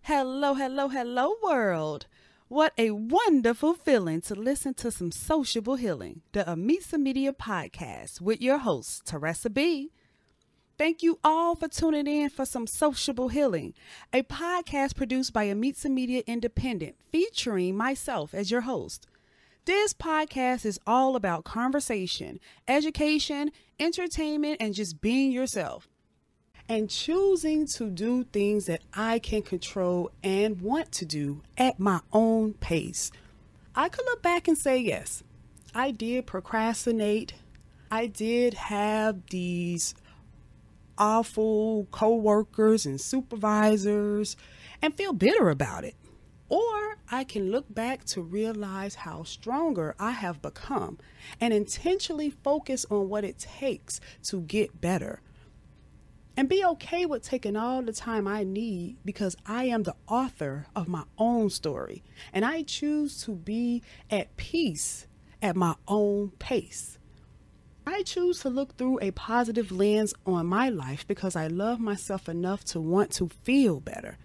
Hello, hello, hello, world. What a wonderful feeling to listen to some sociable healing, the Amisa Media podcast with your host, Teresa B. Thank you all for tuning in for some sociable healing, a podcast produced by Amisa Media Independent, featuring myself as your host. This podcast is all about conversation, education, entertainment, and just being yourself. And choosing to do things that I can control and want to do at my own pace. I could look back and say, yes, I did procrastinate. I did have these awful coworkers and supervisors and feel bitter about it. Or I can look back to realize how stronger I have become and intentionally focus on what it takes to get better. And be okay with taking all the time I need because I am the author of my own story and I choose to be at peace at my own pace. I choose to look through a positive lens on my life because I love myself enough to want to feel better.